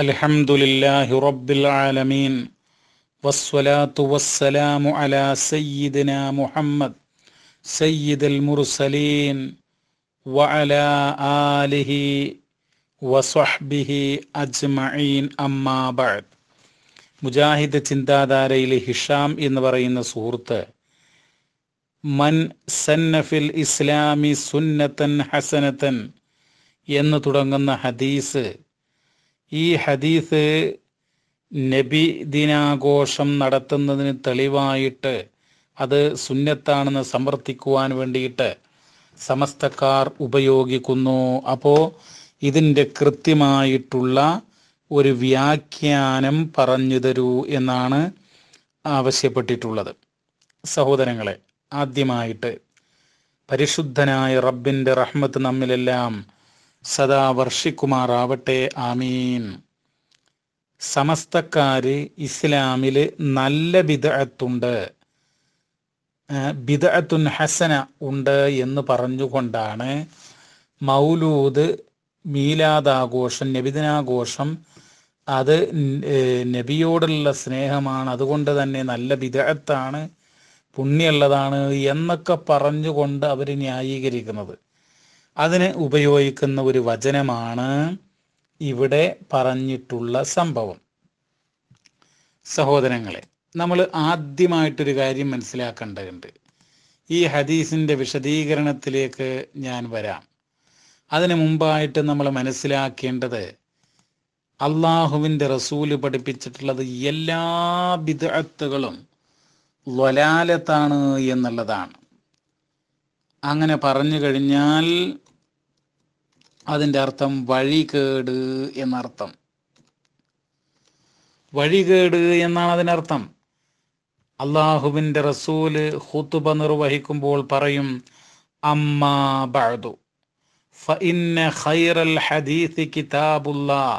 അലഹമുല്ലാഹി لله رب العالمين والصلاة والسلام على سيدنا محمد سيد المرسلين وعلى آله وصحبه أجمعين أما بعد മുജാഹിദ് ചിന്താധാരയിലെ ഹിഷാം എന്ന് പറയുന്ന സുഹൃത്ത് മൻ സന്നഫിൽ ഇസ്ലാമി സുന്നത്തൻ ഹസനത്തൻ എന്ന് തുടങ്ങുന്ന ഹദീസ് ഈ ഹദീസ് നബി ദിനാഘോഷം നടത്തുന്നതിന് തെളിവായിട്ട് അത് സുന്നത്താണെന്ന് സമർത്ഥിക്കുവാൻ വേണ്ടിയിട്ട് സമസ്തക്കാർ ഉപയോഗിക്കുന്നു അപ്പോൾ ഇതിൻ്റെ കൃത്യമായിട്ടുള്ള ഒരു വ്യാഖ്യാനം പറഞ്ഞു തരൂ എന്നാണ് ആവശ്യപ്പെട്ടിട്ടുള്ളത് സഹോദരങ്ങളെ ആദ്യമായിട്ട് പരിശുദ്ധനായ റബ്ബിൻ്റെ റഹ്മത്ത് നമ്മിലെല്ലാം സദാ വർഷിക്കുമാറാവട്ടെ ആമീൻ സമസ്തക്കാര് ഇസ്ലാമിൽ നല്ല ബിദഅത്തുണ്ട് ബിദഅത്തുൻ ഹസന ഉണ്ട് എന്ന് പറഞ്ഞുകൊണ്ടാണ് മൗലൂദ് മീലാദാഘോഷം നബിദിനാഘോഷം അത് നബിയോടുള്ള സ്നേഹമാണ് അതുകൊണ്ട് തന്നെ നല്ല വിദഗത്താണ് പുണ്യമുള്ളതാണ് എന്നൊക്കെ പറഞ്ഞുകൊണ്ട് അവർ ന്യായീകരിക്കുന്നത് അതിന് ഉപയോഗിക്കുന്ന ഒരു വചനമാണ് ഇവിടെ പറഞ്ഞിട്ടുള്ള സംഭവം സഹോദരങ്ങളെ നമ്മൾ ആദ്യമായിട്ടൊരു കാര്യം മനസ്സിലാക്കേണ്ടതുണ്ട് ഈ ഹദീസിൻ്റെ വിശദീകരണത്തിലേക്ക് ഞാൻ വരാം അതിനു മുമ്പായിട്ട് നമ്മൾ മനസ്സിലാക്കേണ്ടത് അള്ളാഹുവിൻ്റെ റസൂല് പഠിപ്പിച്ചിട്ടുള്ളത് എല്ലാ ബിദത്തുകളും ലൊലാലത്താണ് എന്നുള്ളതാണ് അങ്ങനെ പറഞ്ഞു കഴിഞ്ഞാൽ അതിൻ്റെ അർത്ഥം വഴികേട് എന്നർത്ഥം വഴികേട് എന്നാണ് അതിനർത്ഥം അള്ളാഹുവിൻ്റെ റസൂല് ഹുത്തുബ നിർവഹിക്കുമ്പോൾ പറയും അമ്മാ ബഅദു فإن خير الحديث كتاب الله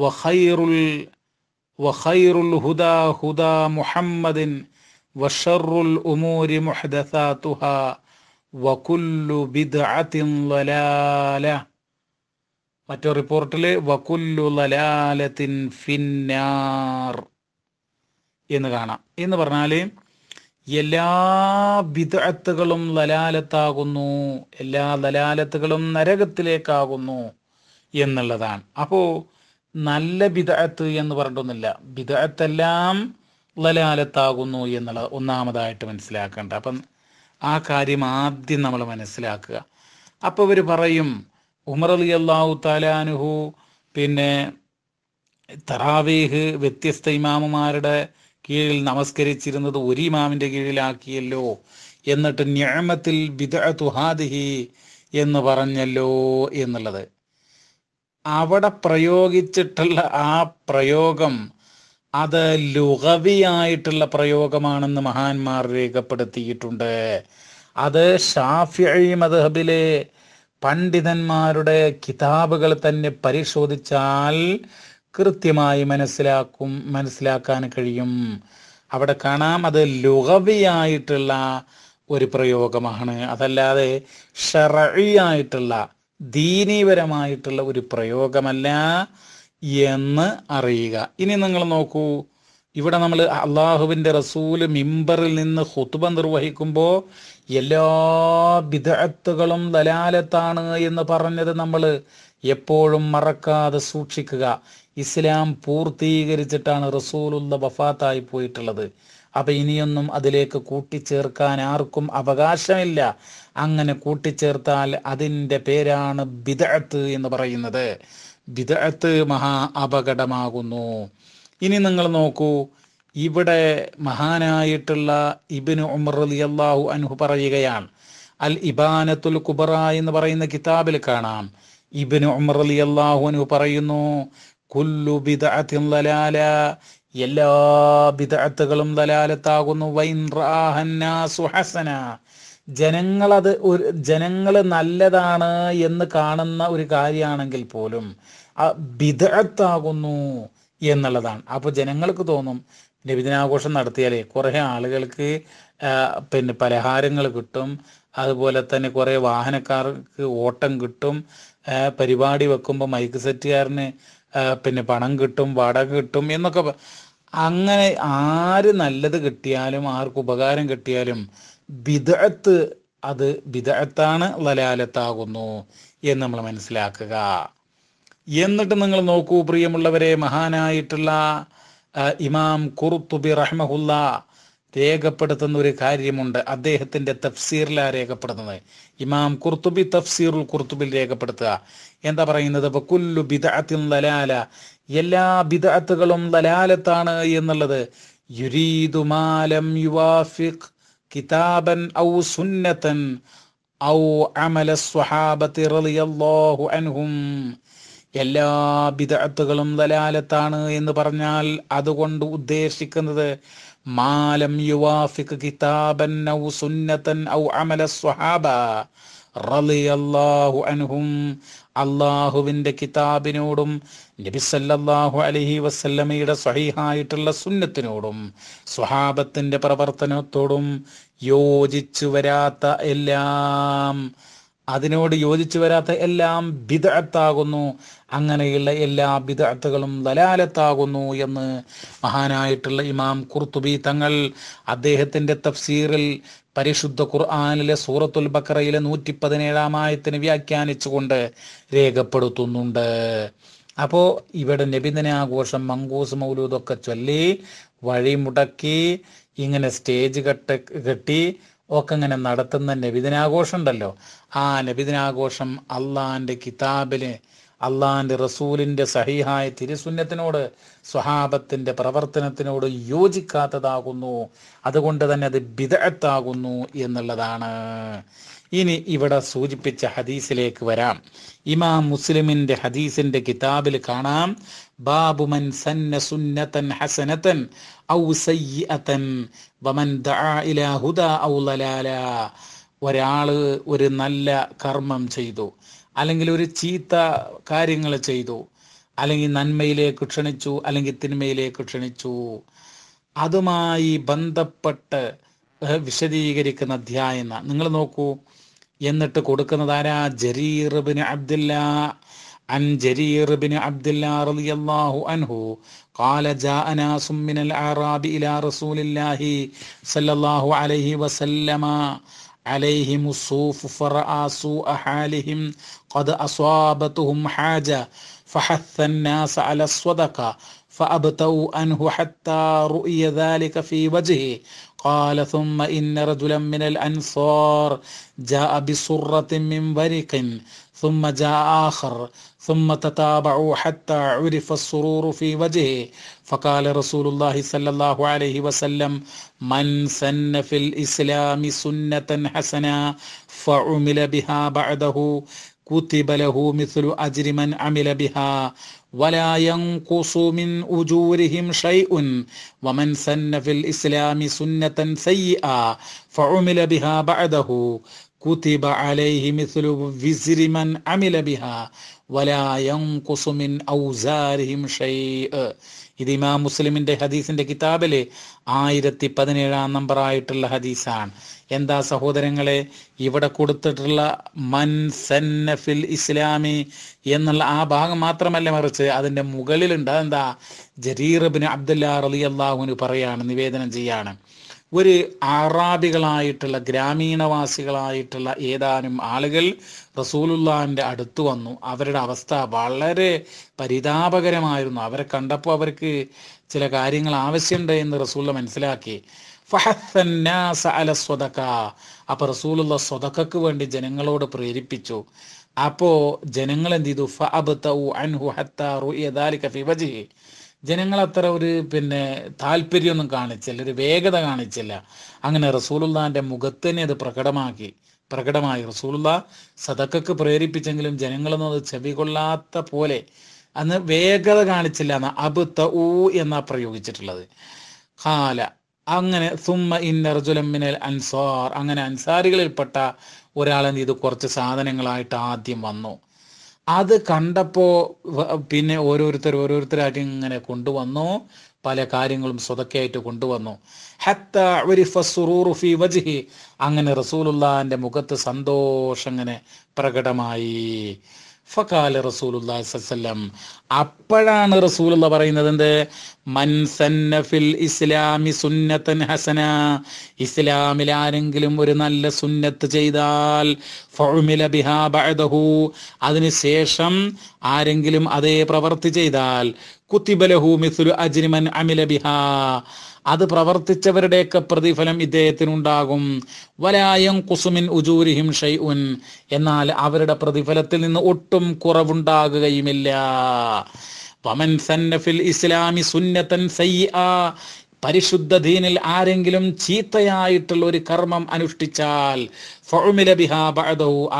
وخير ال وخير الهدى هدى محمد وشر الأمور محدثاتها وكل بدعة ضلالة മറ്റൊരു റിപ്പോർട്ടിൽ വക്കുല്ലു ലലാലത്തിൻ ഫിന്നാർ എന്ന് കാണാം എന്ന് പറഞ്ഞാൽ എല്ലാ വിദഗ്ധകളും ലലാലത്താകുന്നു എല്ലാ ലലാലത്തുകളും നരകത്തിലേക്കാകുന്നു എന്നുള്ളതാണ് അപ്പോൾ നല്ല വിദഗ്ധത്ത് എന്ന് പറഞ്ഞിട്ടൊന്നുമില്ല വിദഗ്ധത്തെല്ലാം ലലാലത്താകുന്നു എന്നുള്ളത് ഒന്നാമതായിട്ട് മനസ്സിലാക്കേണ്ട അപ്പം ആ കാര്യം ആദ്യം നമ്മൾ മനസ്സിലാക്കുക അപ്പോൾ ഇവർ പറയും ഉമർ അലി അള്ളാഹു താലാനുഹു പിന്നെ തറാവീഹ് വ്യത്യസ്ത ഇമാമുമാരുടെ കീഴിൽ നമസ്കരിച്ചിരുന്നത് ഒരു ഇമാമിൻ്റെ കീഴിലാക്കിയല്ലോ എന്നിട്ട് ഞാമത്തിൽ ബിദുഹാദിഹി എന്ന് പറഞ്ഞല്ലോ എന്നുള്ളത് അവിടെ പ്രയോഗിച്ചിട്ടുള്ള ആ പ്രയോഗം അത് ലുഹവിയായിട്ടുള്ള പ്രയോഗമാണെന്ന് മഹാന്മാർ രേഖപ്പെടുത്തിയിട്ടുണ്ട് അത് ഷാഫി മദ്ഹബിലെ പണ്ഡിതന്മാരുടെ കിതാബുകൾ തന്നെ പരിശോധിച്ചാൽ കൃത്യമായി മനസ്സിലാക്കും മനസ്സിലാക്കാൻ കഴിയും അവിടെ കാണാം അത് ലുഹവിയായിട്ടുള്ള ഒരു പ്രയോഗമാണ് അതല്ലാതെ ഷറിയായിട്ടുള്ള ദീനീപരമായിട്ടുള്ള ഒരു പ്രയോഗമല്ല എന്ന് അറിയുക ഇനി നിങ്ങൾ നോക്കൂ ഇവിടെ നമ്മൾ അള്ളാഹുവിൻ്റെ റസൂല് മിമ്പറിൽ നിന്ന് ഹുത്തുബ നിർവഹിക്കുമ്പോൾ എല്ലാ വിദഗ്ധകളും ദലാലത്താണ് എന്ന് പറഞ്ഞത് നമ്മൾ എപ്പോഴും മറക്കാതെ സൂക്ഷിക്കുക ഇസ്ലാം പൂർത്തീകരിച്ചിട്ടാണ് റസൂലുള്ള വഫാത്തായി പോയിട്ടുള്ളത് അപ്പം ഇനിയൊന്നും അതിലേക്ക് കൂട്ടിച്ചേർക്കാൻ ആർക്കും അവകാശമില്ല അങ്ങനെ കൂട്ടിച്ചേർത്താൽ അതിൻ്റെ പേരാണ് ബിദഅത്ത് എന്ന് പറയുന്നത് ബിദഅത്ത് മഹാ അപകടമാകുന്നു ഇനി നിങ്ങൾ നോക്കൂ ഇവിടെ മഹാനായിട്ടുള്ള ഇബിന് ഉമർ അലി അള്ളാഹു അൻഹു പറയുകയാണ് അൽ ഇബാനത്തുൽ കുബറ എന്ന് പറയുന്ന കിതാബിൽ കാണാം ഇബിന് ഉമർ അലി അള്ളാഹു അൻഹു പറയുന്നു കുല്ലു ലലാല എല്ലാ ബിദഅത്തുകളും ദലാലത്താകുന്നു ഹസന ജനങ്ങളത് ഒരു ജനങ്ങൾ നല്ലതാണ് എന്ന് കാണുന്ന ഒരു കാര്യമാണെങ്കിൽ പോലും ബിദഅത്താകുന്നു എന്നുള്ളതാണ് അപ്പോൾ ജനങ്ങൾക്ക് തോന്നും നബിദിനാഘോഷം നടത്തിയാലേ കുറേ ആളുകൾക്ക് പിന്നെ പലഹാരങ്ങൾ കിട്ടും അതുപോലെ തന്നെ കുറേ വാഹനക്കാർക്ക് ഓട്ടം കിട്ടും പരിപാടി വെക്കുമ്പോൾ മൈക്ക് സെറ്റുകാരന് പിന്നെ പണം കിട്ടും വാടക കിട്ടും എന്നൊക്കെ അങ്ങനെ ആര് നല്ലത് കിട്ടിയാലും ആർക്ക് ഉപകാരം കിട്ടിയാലും വിദഗത്ത് അത് വിദഗത്താണ് ലലാലത്താകുന്നു എന്ന് നമ്മൾ മനസ്സിലാക്കുക എന്നിട്ട് നിങ്ങൾ നോക്കൂ പ്രിയമുള്ളവരെ മഹാനായിട്ടുള്ള ഇമാം കുർത്തുബി റഹ്മഹുല്ല രേഖപ്പെടുത്തുന്ന ഒരു കാര്യമുണ്ട് അദ്ദേഹത്തിൻ്റെ തഫ്സീറിലാണ് രേഖപ്പെടുത്തുന്നത് ഇമാം കുർത്തുബി തഫ്സീറുൽ കുർത്തുബിൽ രേഖപ്പെടുത്തുക എന്താ പറയുന്നത് കുല്ലു ബിദഅത്തിൻ ലലാല എല്ലാ ബിദാത്തുകളും ലലാലത്താണ് എന്നുള്ളത് യുരീദു മാലം യുവാഫിഖ് കിതാബൻ ഔ സുന്നത്തൻ ഔ അമല സ്വഹാബത്തി റളിയല്ലാഹു അൻഹും എല്ലാ ബിദഅത്തുകളും ദലാലത്താണ് എന്ന് പറഞ്ഞാൽ അതുകൊണ്ട് ഉദ്ദേശിക്കുന്നത് മാലം യുവാഫിക് കിതാബൻ ഔ സുന്നത്തൻ ഔ അമല സ്വഹാബ റളിയല്ലാഹു അൻഹും അല്ലാഹുവിൻ്റെ കിതാബിനോടും നബിസല്ലാഹു അലഹി വസല്ലമയുടെ സഹിഹായിട്ടുള്ള സുന്നത്തിനോടും സ്വഹാബത്തിൻ്റെ പ്രവർത്തനത്തോടും യോജിച്ചു വരാത്ത എല്ലാം അതിനോട് യോജിച്ചു വരാത്ത എല്ലാം ബിദഅത്താകുന്നു അങ്ങനെയുള്ള എല്ലാ ബിദഅത്തുകളും ലലാലത്താകുന്നു എന്ന് മഹാനായിട്ടുള്ള ഇമാം കുർത്തുബി തങ്ങൾ അദ്ദേഹത്തിൻ്റെ തഫ്സീറിൽ പരിശുദ്ധ ഖുർആാനിലെ സൂറത്തുൽ ബക്കറയിലെ നൂറ്റി ആയത്തിന് വ്യാഖ്യാനിച്ചുകൊണ്ട് രേഖപ്പെടുത്തുന്നുണ്ട് അപ്പോൾ ഇവിടെ നബിദിന ആഘോഷം മങ്കൂസ് മൗലൂദൊക്കെ ചൊല്ലി വഴിമുടക്കി ഇങ്ങനെ സ്റ്റേജ് കെട്ട് കെട്ടി ഒക്കെ ഇങ്ങനെ നടത്തുന്ന നബിദിനാഘോഷം ഉണ്ടല്ലോ ആ നബിദിനാഘോഷം അള്ളാൻ്റെ കിതാബിലെ അള്ളാൻ്റെ റസൂലിൻ്റെ സഹിഹായ തിരുസുന്നത്തിനോട് സ്വഹാബത്തിൻ്റെ പ്രവർത്തനത്തിനോട് യോജിക്കാത്തതാകുന്നു അതുകൊണ്ട് തന്നെ അത് ബിദഅത്താകുന്നു എന്നുള്ളതാണ് ഇനി ഇവിടെ സൂചിപ്പിച്ച ഹദീസിലേക്ക് വരാം ഇമാം മുസ്ലിമിന്റെ ഹദീസിന്റെ കിതാബിൽ കാണാം ബാബുമൻ സന്ന സുന്നതൻ ഹസനതൻ ഔ സയ്യതൻ വമൻ ദആ ഇലാ ഹുദാ ഔ ലലാല ഒരാള് ഒരു നല്ല കർമ്മം ചെയ്തു അല്ലെങ്കിൽ ഒരു ചീത്ത കാര്യങ്ങൾ ചെയ്തു അല്ലെങ്കിൽ നന്മയിലേക്ക് ക്ഷണിച്ചു അല്ലെങ്കിൽ തിന്മയിലേക്ക് ക്ഷണിച്ചു അതുമായി ബന്ധപ്പെട്ട് വിശദീകരിക്കുന്ന അധ്യായം നിങ്ങൾ നോക്കൂ എന്നിട്ട് കൊടുക്കുന്നത് ആരാ ജരീർബിന് അബ്ദില്ല عن جرير بن عبد الله رضي الله عنه قال جاء ناس من الأعراب إلى رسول الله صلى الله عليه وسلم عليهم الصوف فرأى سوء حالهم قد أصابتهم حاجة فحث الناس على الصدقة فأبتوا عنه حتى رؤي ذلك في وجهه قال ثم إن رجلا من الأنصار جاء بصرة من برق ثم جاء آخر ثم تتابعوا حتى عرف السرور في وجهه فقال رسول الله صلى الله عليه وسلم من سن في الإسلام سنة حسنة فعمل بها بعده كتب له مثل أجر من عمل بها ولا ينقص من أجورهم شيء ومن سن في الإسلام سنة سيئة فعمل بها بعده كتب عليه مثل وزر من عمل بها ولا ينقص من أوزارهم شيء ഇത് ഇമാം മുസ്ലിമിൻ്റെ ഹദീസിൻ്റെ കിതാബിൽ ആയിരത്തി പതിനേഴാം നമ്പറായിട്ടുള്ള ഹദീസാണ് എന്താ സഹോദരങ്ങളെ ഇവിടെ കൊടുത്തിട്ടുള്ള മൻ സന്നഫിൽ ഇസ്ലാമി എന്നുള്ള ആ ഭാഗം മാത്രമല്ല മറിച്ച് അതിൻ്റെ മുകളിലുണ്ട് അതെന്താ ജരീർബിന് അബ്ദുല്ല റലി അള്ളാഹുവിന് പറയാണ് നിവേദനം ചെയ്യാണ് ഒരു ആറാബികളായിട്ടുള്ള ഗ്രാമീണവാസികളായിട്ടുള്ള ഏതാനും ആളുകൾ റസൂലുല്ലാൻ്റെ അടുത്ത് വന്നു അവരുടെ അവസ്ഥ വളരെ പരിതാപകരമായിരുന്നു അവരെ കണ്ടപ്പോൾ അവർക്ക് ചില കാര്യങ്ങൾ ആവശ്യമുണ്ട് എന്ന് റസൂല മനസ്സിലാക്കി അപ്പോൾ റസൂലുള്ള സ്വതക്കു വേണ്ടി ജനങ്ങളോട് പ്രേരിപ്പിച്ചു അപ്പോൾ ജനങ്ങൾ എന്ത് ചെയ്തു ജനങ്ങൾ അത്ര ഒരു പിന്നെ താല്പര്യമൊന്നും കാണിച്ചില്ല ഒരു വേഗത കാണിച്ചില്ല അങ്ങനെ റസൂലുല്ലാൻ്റെ മുഖത്ത് തന്നെ അത് പ്രകടമാക്കി പ്രകടമായി റസൂലുള്ള സതക്കക്ക് പ്രേരിപ്പിച്ചെങ്കിലും ജനങ്ങളൊന്നും അത് ചെവി കൊള്ളാത്ത പോലെ അന്ന് വേഗത കാണിച്ചില്ല എന്ന അബ് ത ഊ എന്നാ പ്രയോഗിച്ചിട്ടുള്ളത് കാല അങ്ങനെ സുമ്മ ഇന്നർജുലമ്മിനൽ അൻസാർ അങ്ങനെ അൻസാരികളിൽപ്പെട്ട ഒരാളെന്ത് ചെയ്തു കുറച്ച് സാധനങ്ങളായിട്ട് ആദ്യം വന്നു അത് കണ്ടപ്പോൾ പിന്നെ ഓരോരുത്തർ ഓരോരുത്തരായിട്ട് ഇങ്ങനെ കൊണ്ടുവന്നു പല കാര്യങ്ങളും സ്വതക്കെയായിട്ട് കൊണ്ടുവന്നു ഹത്ത വജിഹി അങ്ങനെ റസൂലുള്ളാന്റെ മുഖത്ത് സന്തോഷം അങ്ങനെ പ്രകടമായി ഫക്കാല റസൂലുല്ലാ സല്ലം അപ്പോഴാണ് റസൂലുള്ള പറയുന്നത് എന്ത് മൻസന്നഫിൽ ഇസ്ലാമി സുന്നത്തൻ ഹസന ഇസ്ലാമിൽ ആരെങ്കിലും ഒരു നല്ല സുന്നത്ത് ചെയ്താൽ അതിനുശേഷം ആരെങ്കിലും അതേ പ്രവർത്തി ചെയ്താൽ കുത്തിബലഹു മിസുൽ അജ്രിമൻ അമില ബിഹാ അത് പ്രവർത്തിച്ചവരുടെയൊക്കെ പ്രതിഫലം ഇദ്ദേഹത്തിനുണ്ടാകും വലായം കുസുമിൻ ഉജൂരിഹിം ഷൈഉൻ എന്നാൽ അവരുടെ പ്രതിഫലത്തിൽ നിന്ന് ഒട്ടും കുറവുണ്ടാകുകയുമില്ല വമൻ സന്നഫിൽ ഇസ്ലാമി സുന്നത്തൻ സയ്യ പരിശുദ്ധ ദീനിൽ ആരെങ്കിലും ചീത്തയായിട്ടുള്ള ഒരു കർമ്മം അനുഷ്ഠിച്ചാൽ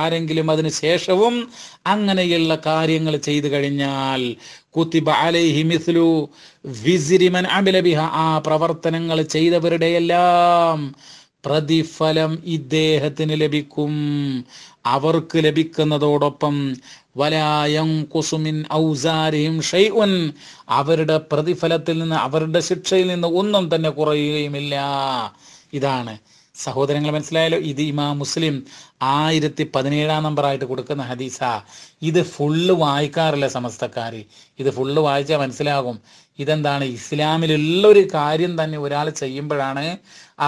ആരെങ്കിലും അതിന് ശേഷവും അങ്ങനെയുള്ള കാര്യങ്ങൾ ചെയ്തു കഴിഞ്ഞാൽ കുത്തിബ അലൈഹി വിസിരിമൻ അബിലബിഹ ആ പ്രവർത്തനങ്ങൾ ചെയ്തവരുടെ എല്ലാം പ്രതിഫലം ഇദ്ദേഹത്തിന് ലഭിക്കും അവർക്ക് ലഭിക്കുന്നതോടൊപ്പം വലായം കുസുമിൻ ഔസാരിയും ഷെയ്ഉൻ അവരുടെ പ്രതിഫലത്തിൽ നിന്ന് അവരുടെ ശിക്ഷയിൽ നിന്ന് ഒന്നും തന്നെ കുറയുകയുമില്ല ഇതാണ് സഹോദരങ്ങൾ മനസ്സിലായാലോ ഇത് ഇമാ മുസ്ലിം ആയിരത്തി പതിനേഴാം ആയിട്ട് കൊടുക്കുന്ന ഹദീസ ഇത് ഫുള്ള് വായിക്കാറില്ല സമസ്തക്കാർ ഇത് ഫുള്ള് വായിച്ചാൽ മനസ്സിലാകും ഇതെന്താണ് ഇസ്ലാമിലുള്ള ഒരു കാര്യം തന്നെ ഒരാൾ ചെയ്യുമ്പോഴാണ്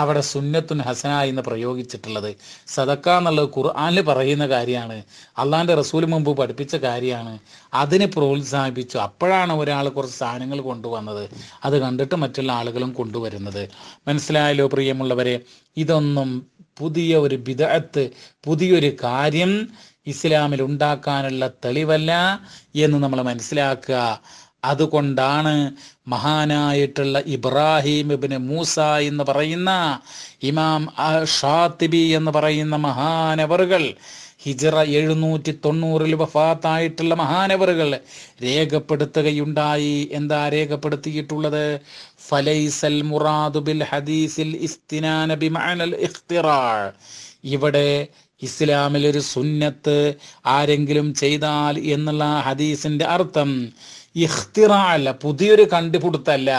അവിടെ സുന്നത്തുൻ ഹസന എന്ന് പ്രയോഗിച്ചിട്ടുള്ളത് സദക്ക എന്നുള്ളത് ഖുർആാനിൽ പറയുന്ന കാര്യമാണ് അള്ളാൻ്റെ റസൂൽ മുമ്പ് പഠിപ്പിച്ച കാര്യമാണ് അതിനെ പ്രോത്സാഹിപ്പിച്ചു അപ്പോഴാണ് ഒരാൾ കുറച്ച് സാധനങ്ങൾ കൊണ്ടുവന്നത് അത് കണ്ടിട്ട് മറ്റുള്ള ആളുകളും കൊണ്ടുവരുന്നത് മനസ്സിലായല്ലോ പ്രിയമുള്ളവരെ ഇതൊന്നും പുതിയ ഒരു വിദഗത്ത് പുതിയൊരു കാര്യം ഇസ്ലാമിൽ ഉണ്ടാക്കാനുള്ള തെളിവല്ല എന്ന് നമ്മൾ മനസ്സിലാക്കുക അതുകൊണ്ടാണ് മഹാനായിട്ടുള്ള ഇബ്രാഹിം ഇബിന് മൂസ എന്ന് പറയുന്ന ഇമാം ഷാത്തിബി എന്ന് പറയുന്ന മഹാനവറുകൾ ഹിജറ എഴുന്നൂറ്റി തൊണ്ണൂറിൽ വഫാത്തായിട്ടുള്ള മഹാനവറുകൾ രേഖപ്പെടുത്തുകയുണ്ടായി എന്താ രേഖപ്പെടുത്തിയിട്ടുള്ളത് ഫലൈസൽ മുറാദു ബിൽ ഹദീസിൽ ഇസ്തിനാന ഇവിടെ ഇസ്ലാമിൽ ഒരു സുന്നത്ത് ആരെങ്കിലും ചെയ്താൽ എന്നുള്ള ഹദീസിന്റെ അർത്ഥം ഇഖ്തിറ അല്ല പുതിയൊരു കണ്ടുപിടുത്തല്ല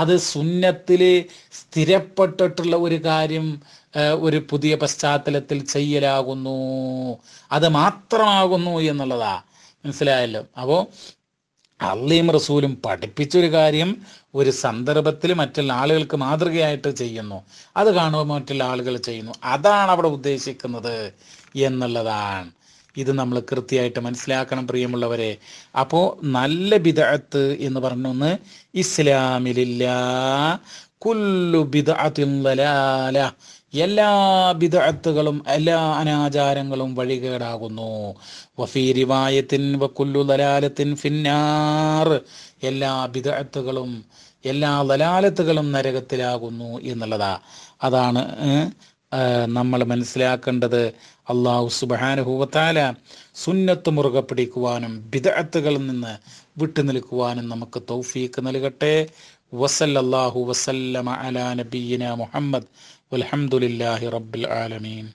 അത് സുന്നത്തില് സ്ഥിരപ്പെട്ടിട്ടുള്ള ഒരു കാര്യം ഒരു പുതിയ പശ്ചാത്തലത്തിൽ ചെയ്യലാകുന്നു അത് മാത്രമാകുന്നു എന്നുള്ളതാ മനസ്സിലായല്ലോ അപ്പോൾ അള്ളിയും റസൂലും പഠിപ്പിച്ചൊരു കാര്യം ഒരു സന്ദർഭത്തിൽ മറ്റുള്ള ആളുകൾക്ക് മാതൃകയായിട്ട് ചെയ്യുന്നു അത് കാണുമ്പോൾ മറ്റുള്ള ആളുകൾ ചെയ്യുന്നു അതാണ് അവിടെ ഉദ്ദേശിക്കുന്നത് എന്നുള്ളതാണ് ഇത് നമ്മൾ കൃത്യമായിട്ട് മനസ്സിലാക്കണം പ്രിയമുള്ളവരെ അപ്പോൾ നല്ല ബിദഅത്ത് എന്ന് പറഞ്ഞൊന്ന് ഇസ്ലാമിലില്ല കുല്ലു ബിദഅത്തിൻ ദലാല എല്ലാ ബിദഅത്തുകളും എല്ലാ അനാചാരങ്ങളും വഴികേടാകുന്നു വഫീരിവായത്തിൻ വക്കുല്ലു ദലാലത്തിൻ ഫിന്നാർ എല്ലാ ബിദഅത്തുകളും എല്ലാ ദലാലത്തുകളും നരകത്തിലാകുന്നു എന്നുള്ളതാ അതാണ് നമ്മൾ മനസ്സിലാക്കേണ്ടത് അള്ളാഹു സുബഹാനുഭൂവത്താല സുന്നത്ത് മുറുകെ പിടിക്കുവാനും ബിദത്തുകളിൽ നിന്ന് വിട്ടുനിൽക്കുവാനും നമുക്ക് തൗഫീക്ക് നൽകട്ടെ വസല്ലാഹു വസല്ലമ അലാ നബീന മുഹമ്മദ് വലഹമുല്ലാഹി റബ്ബിൽ ആലമീൻ